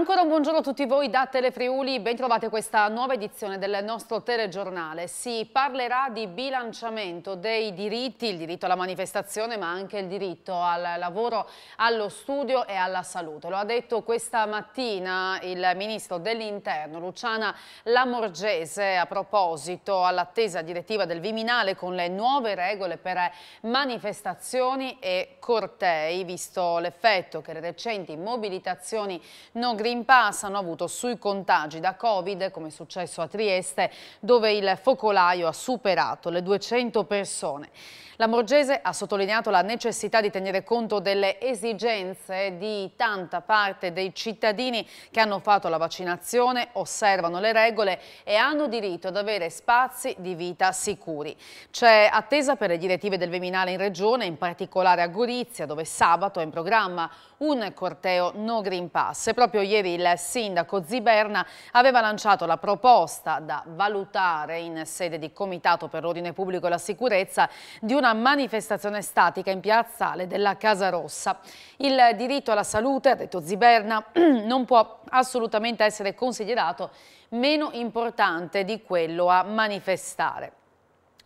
Ancora un buongiorno a tutti voi da Telefriuli, ben trovate questa nuova edizione del nostro telegiornale. Si parlerà di bilanciamento dei diritti, il diritto alla manifestazione ma anche il diritto al lavoro, allo studio e alla salute. Lo ha detto questa mattina il Ministro dell'Interno Luciana Lamorgese a proposito all'attesa direttiva del Viminale con le nuove regole per manifestazioni e cortei, visto l'effetto che le recenti mobilitazioni non gridano Pass hanno avuto sui contagi da Covid, come è successo a Trieste, dove il focolaio ha superato le 200 persone. La Morgese ha sottolineato la necessità di tenere conto delle esigenze di tanta parte dei cittadini che hanno fatto la vaccinazione, osservano le regole e hanno diritto ad avere spazi di vita sicuri. C'è attesa per le direttive del Viminale in Regione, in particolare a Gorizia, dove sabato è in programma un corteo No Green Pass. E proprio ieri ieri il sindaco Ziberna aveva lanciato la proposta da valutare in sede di Comitato per l'Ordine Pubblico e la Sicurezza di una manifestazione statica in piazzale della Casa Rossa. Il diritto alla salute, ha detto Ziberna, non può assolutamente essere considerato meno importante di quello a manifestare.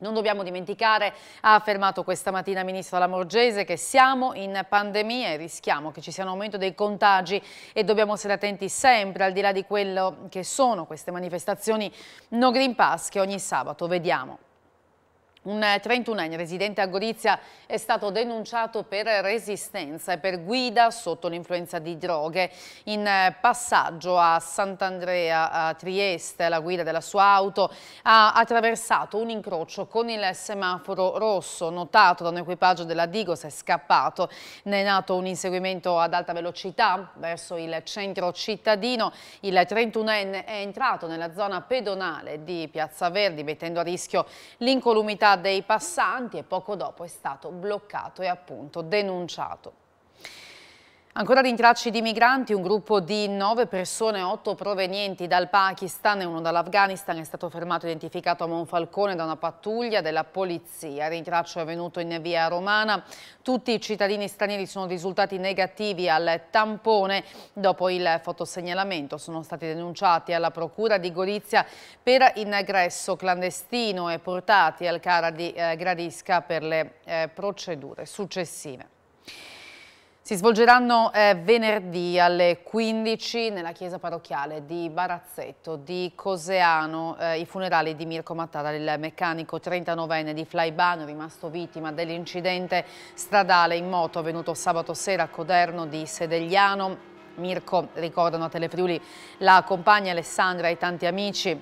Non dobbiamo dimenticare, ha affermato questa mattina il ministro Lamorgese, che siamo in pandemia e rischiamo che ci sia un aumento dei contagi e dobbiamo essere attenti sempre, al di là di quello che sono queste manifestazioni no Green Pass che ogni sabato vediamo. Un 31enne residente a Gorizia è stato denunciato per resistenza e per guida sotto l'influenza di droghe. In passaggio a Sant'Andrea a Trieste, la guida della sua auto ha attraversato un incrocio con il semaforo rosso notato da un equipaggio della Digos è scappato. Ne è nato un inseguimento ad alta velocità verso il centro cittadino. Il 31enne è entrato nella zona pedonale di Piazza Verdi mettendo a rischio l'incolumità fuga dei passanti e poco dopo è stato bloccato e appunto denunciato. Ancora rintracci di migranti, un gruppo di nove persone, otto provenienti dal Pakistan e uno dall'Afghanistan è stato fermato e identificato a Monfalcone da una pattuglia della polizia. Il rintraccio è avvenuto in via Romana. Tutti i cittadini stranieri sono risultati negativi al tampone. Dopo il fotosegnalamento sono stati denunciati alla procura di Gorizia per ingresso clandestino e portati al Cara di eh, Gradisca per le eh, procedure successive. Si svolgeranno eh, venerdì alle 15 nella chiesa parrocchiale di Barazzetto di Coseano eh, i funerali di Mirko Mattara, il meccanico 39enne di Flaibano rimasto vittima dell'incidente stradale in moto avvenuto sabato sera a Coderno di Sedegliano. Mirko, ricordano a Telefriuli, la compagna Alessandra e tanti amici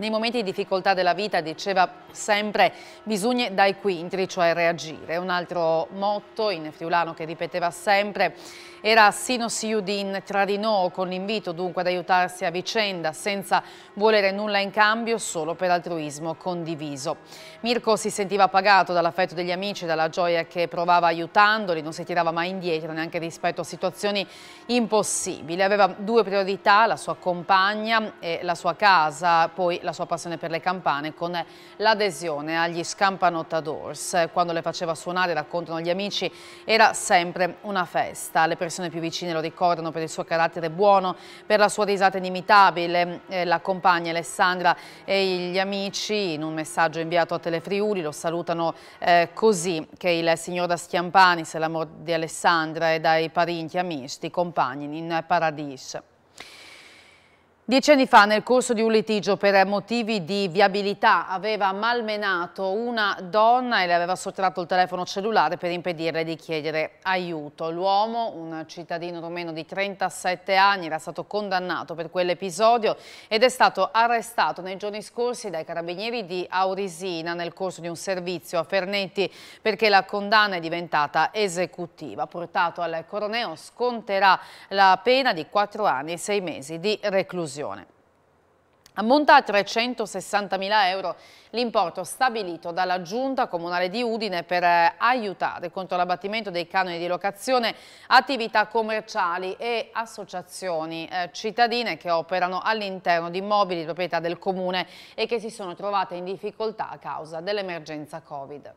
nei momenti di difficoltà della vita, diceva sempre, bisogna dai quintri, cioè reagire. Un altro motto in friulano che ripeteva sempre era Sinus Iudin tra di noi, con l'invito dunque ad aiutarsi a vicenda, senza volere nulla in cambio, solo per altruismo condiviso. Mirko si sentiva pagato dall'affetto degli amici, dalla gioia che provava aiutandoli, non si tirava mai indietro neanche rispetto a situazioni impossibili. Aveva due priorità, la sua compagna e la sua casa, poi la la sua passione per le campane con l'adesione agli Scampanottadors. Quando le faceva suonare, raccontano gli amici, era sempre una festa. Le persone più vicine lo ricordano per il suo carattere buono, per la sua risata inimitabile. Eh, la compagna Alessandra e gli amici, in un messaggio inviato a Telefriuli, lo salutano eh, così, che il signor da Schiampani, se l'amor di Alessandra e dai parenti amici, compagni in paradiso. Dieci anni fa, nel corso di un litigio per motivi di viabilità, aveva malmenato una donna e le aveva sottratto il telefono cellulare per impedirle di chiedere aiuto. L'uomo, un cittadino romeno di 37 anni, era stato condannato per quell'episodio ed è stato arrestato nei giorni scorsi dai carabinieri di Aurisina nel corso di un servizio a Fernetti perché la condanna è diventata esecutiva. Portato al coroneo sconterà la pena di 4 anni e 6 mesi di reclusione decisione. Ammonta a 360.000 euro l'importo stabilito dalla Giunta Comunale di Udine per eh, aiutare contro l'abbattimento dei canoni di locazione attività commerciali e associazioni eh, cittadine che operano all'interno di immobili di proprietà del Comune e che si sono trovate in difficoltà a causa dell'emergenza Covid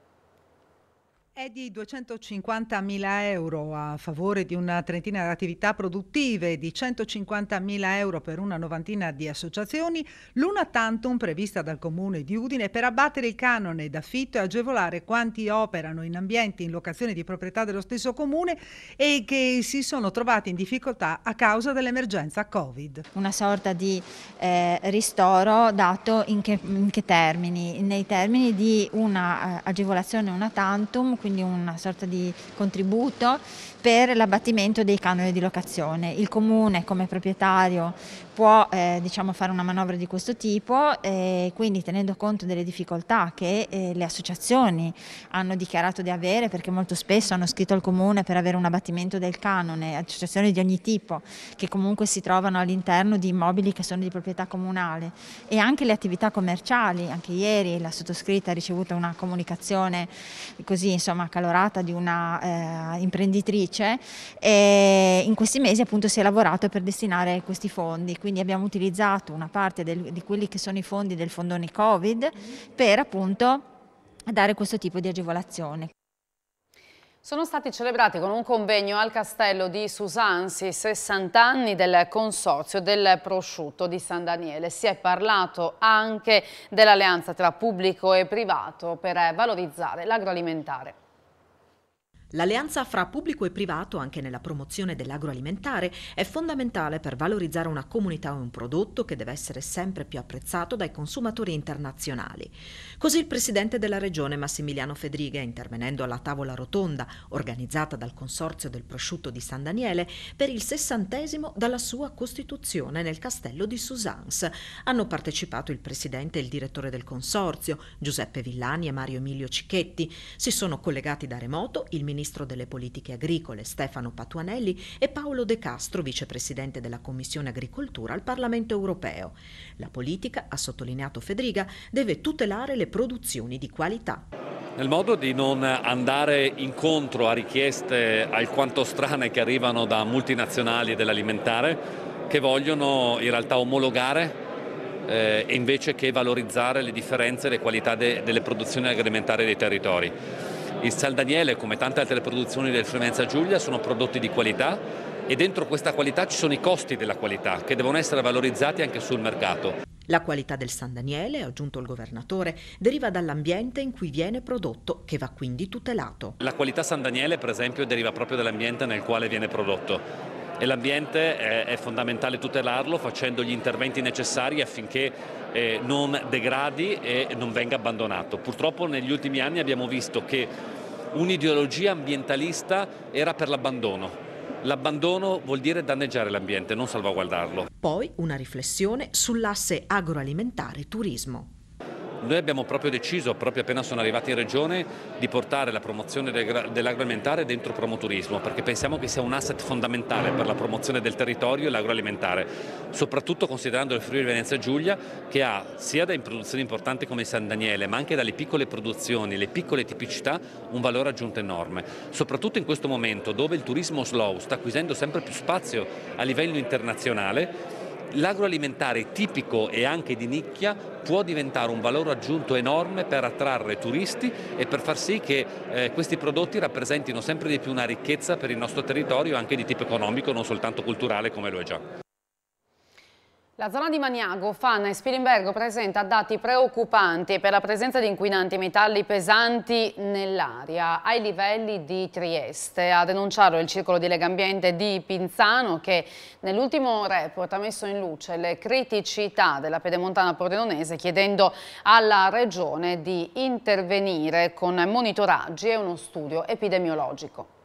è di 250.000 euro a favore di una trentina di attività produttive, e di 150.000 euro per una novantina di associazioni, l'una tantum prevista dal comune di Udine per abbattere il canone d'affitto e agevolare quanti operano in ambienti in locazione di proprietà dello stesso comune e che si sono trovati in difficoltà a causa dell'emergenza Covid. Una sorta di eh, ristoro dato in che, in che, termini? Nei termini di una eh, agevolazione una tantum quindi una sorta di contributo per l'abbattimento dei canoni di locazione. Il comune come proprietario può eh, diciamo, fare una manovra di questo tipo e eh, quindi tenendo conto delle difficoltà che eh, le associazioni hanno dichiarato di avere perché molto spesso hanno scritto al comune per avere un abbattimento del canone, associazioni di ogni tipo che comunque si trovano all'interno di immobili che sono di proprietà comunale e anche le attività commerciali, anche ieri la sottoscritta ha ricevuto una comunicazione così insomma calorata di una eh, imprenditrice e in questi mesi appunto si è lavorato per destinare questi fondi quindi abbiamo utilizzato una parte del, di quelli che sono i fondi del fondone Covid per appunto dare questo tipo di agevolazione. Sono stati celebrati con un convegno al castello di Susansi i 60 anni del consorzio del prosciutto di San Daniele. Si è parlato anche dell'alleanza tra pubblico e privato per valorizzare l'agroalimentare. L'alleanza fra pubblico e privato, anche nella promozione dell'agroalimentare, è fondamentale per valorizzare una comunità o un prodotto che deve essere sempre più apprezzato dai consumatori internazionali. Così il presidente della regione Massimiliano Fedrighe, intervenendo alla tavola rotonda organizzata dal Consorzio del Prosciutto di San Daniele per il sessantesimo dalla sua costituzione nel castello di Susans. Hanno partecipato il presidente e il direttore del Consorzio, Giuseppe Villani e Mario Emilio Cicchetti. Si sono collegati da remoto il ministro ministro delle politiche agricole Stefano Patuanelli e Paolo De Castro, vicepresidente della Commissione Agricoltura al Parlamento europeo. La politica, ha sottolineato Federica, deve tutelare le produzioni di qualità nel modo di non andare incontro a richieste alquanto strane che arrivano da multinazionali dell'alimentare che vogliono in realtà omologare eh, invece che valorizzare le differenze e le qualità de delle produzioni agroalimentari dei territori. Il Sal Daniele, come tante altre produzioni del Fluminense Giulia, sono prodotti di qualità e dentro questa qualità ci sono i costi della qualità che devono essere valorizzati anche sul mercato. La qualità del San Daniele, ha aggiunto il governatore, deriva dall'ambiente in cui viene prodotto, che va quindi tutelato. La qualità San Daniele, per esempio, deriva proprio dall'ambiente nel quale viene prodotto. E l'ambiente eh, è fondamentale tutelarlo facendo gli interventi necessari affinché eh, non degradi e non venga abbandonato. Purtroppo negli ultimi anni abbiamo visto che un'ideologia ambientalista era per l'abbandono. L'abbandono vuol dire danneggiare l'ambiente, non salvaguardarlo. Poi una riflessione sull'asse agroalimentare-turismo. Noi abbiamo proprio deciso, proprio appena sono arrivati in regione, di portare la promozione dell'agroalimentare dentro promoturismo, perché pensiamo che sia un asset fondamentale per la promozione del territorio e l'agroalimentare, soprattutto considerando il Friuli Venezia Giulia che ha sia da produzioni importanti come San Daniele, ma anche dalle piccole produzioni, le piccole tipicità, un valore aggiunto enorme, soprattutto in questo momento dove il turismo slow sta acquisendo sempre più spazio a livello internazionale L'agroalimentare tipico e anche di nicchia può diventare un valore aggiunto enorme per attrarre turisti e per far sì che eh, questi prodotti rappresentino sempre di più una ricchezza per il nostro territorio anche di tipo economico, non soltanto culturale come lo è già. La zona di Maniago, Fana e Spilimbergo presenta dati preoccupanti per la presenza di inquinanti metalli pesanti nell'aria ai livelli di Trieste. A denunciarlo il circolo di Legambiente di Pinzano che nell'ultimo report ha messo in luce le criticità della pedemontana pordenonese chiedendo alla regione di intervenire con monitoraggi e uno studio epidemiologico.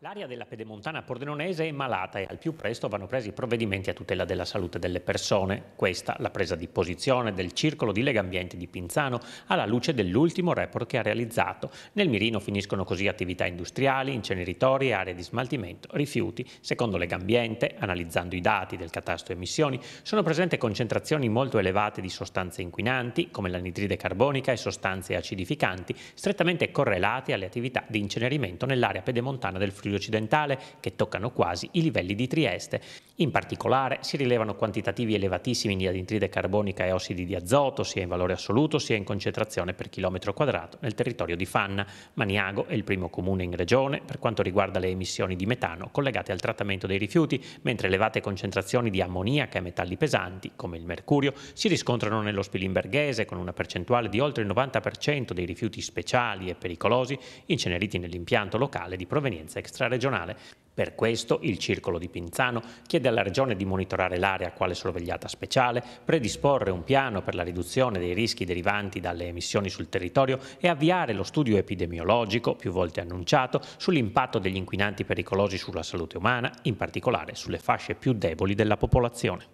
L'area della pedemontana pordenonese è malata e al più presto vanno presi provvedimenti a tutela della salute delle persone. Questa la presa di posizione del circolo di legambiente di Pinzano alla luce dell'ultimo report che ha realizzato. Nel mirino finiscono così attività industriali, inceneritori, aree di smaltimento, rifiuti. Secondo legambiente, analizzando i dati del catasto emissioni, sono presenti concentrazioni molto elevate di sostanze inquinanti come l'anidride carbonica e sostanze acidificanti, strettamente correlate alle attività di incenerimento nell'area pedemontana del Friuli Friuli occidentale che toccano quasi i livelli di Trieste. In particolare si rilevano quantitativi elevatissimi di anidride carbonica e ossidi di azoto, sia in valore assoluto sia in concentrazione per chilometro quadrato nel territorio di Fanna. Maniago è il primo comune in regione per quanto riguarda le emissioni di metano collegate al trattamento dei rifiuti, mentre elevate concentrazioni di ammoniaca e metalli pesanti, come il mercurio, si riscontrano nello Spilimberghese con una percentuale di oltre il 90% dei rifiuti speciali e pericolosi inceneriti nell'impianto locale di provenienza extraterrestre extraregionale. Per questo il Circolo di Pinzano chiede alla Regione di monitorare l'area quale sorvegliata speciale, predisporre un piano per la riduzione dei rischi derivanti dalle emissioni sul territorio e avviare lo studio epidemiologico, più volte annunciato, sull'impatto degli inquinanti pericolosi sulla salute umana, in particolare sulle fasce più deboli della popolazione.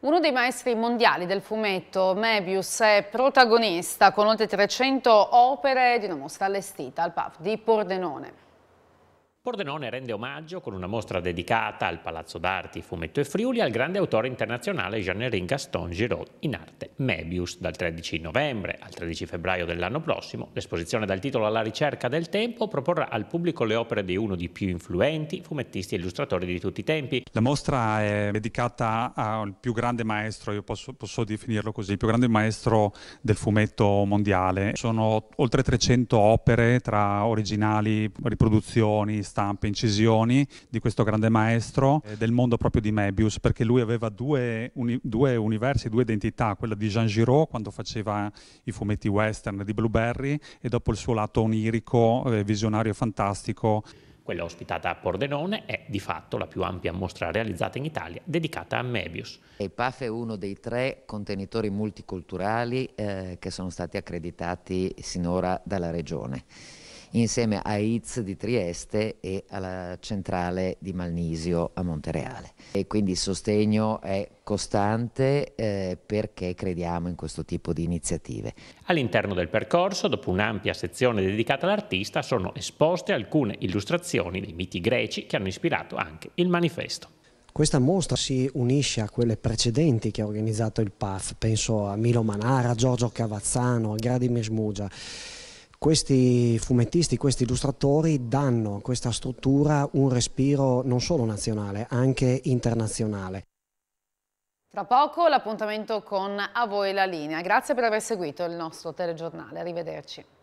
Uno dei maestri mondiali del fumetto, Mebius, è protagonista con oltre 300 opere di una mostra allestita al PAF di Pordenone. Pordenone rende omaggio con una mostra dedicata al Palazzo d'Arti, Fumetto e Friuli al grande autore internazionale Jean-Henri Gaston Giraud in arte Mebius. Dal 13 novembre al 13 febbraio dell'anno prossimo, l'esposizione dal titolo Alla ricerca del tempo proporrà al pubblico le opere di uno dei più influenti fumettisti e illustratori di tutti i tempi. La mostra è dedicata al più grande maestro, io posso, posso definirlo così, il più grande maestro del fumetto mondiale. Sono oltre 300 opere tra originali, riproduzioni, stampe, incisioni di questo grande maestro eh, del mondo proprio di Mebius, perché lui aveva due, uni, due universi, due identità, quella di Jean Giraud quando faceva i fumetti western di Blueberry e dopo il suo lato onirico, eh, visionario fantastico. Quella ospitata a Pordenone è di fatto la più ampia mostra realizzata in Italia dedicata a Mebius. Il PAF è uno dei tre contenitori multiculturali eh, che sono stati accreditati sinora dalla Regione insieme a ITS di Trieste e alla centrale di Malnisio a Montereale. E quindi il sostegno è costante eh, perché crediamo in questo tipo di iniziative. All'interno del percorso, dopo un'ampia sezione dedicata all'artista, sono esposte alcune illustrazioni dei miti greci che hanno ispirato anche il manifesto. Questa mostra si unisce a quelle precedenti che ha organizzato il PAF, penso a Milo Manara, Giorgio Cavazzano, a Gradimir Smugia questi fumettisti, questi illustratori danno a questa struttura un respiro non solo nazionale, anche internazionale. Tra poco l'appuntamento con A voi la linea. Grazie per aver seguito il nostro telegiornale. Arrivederci.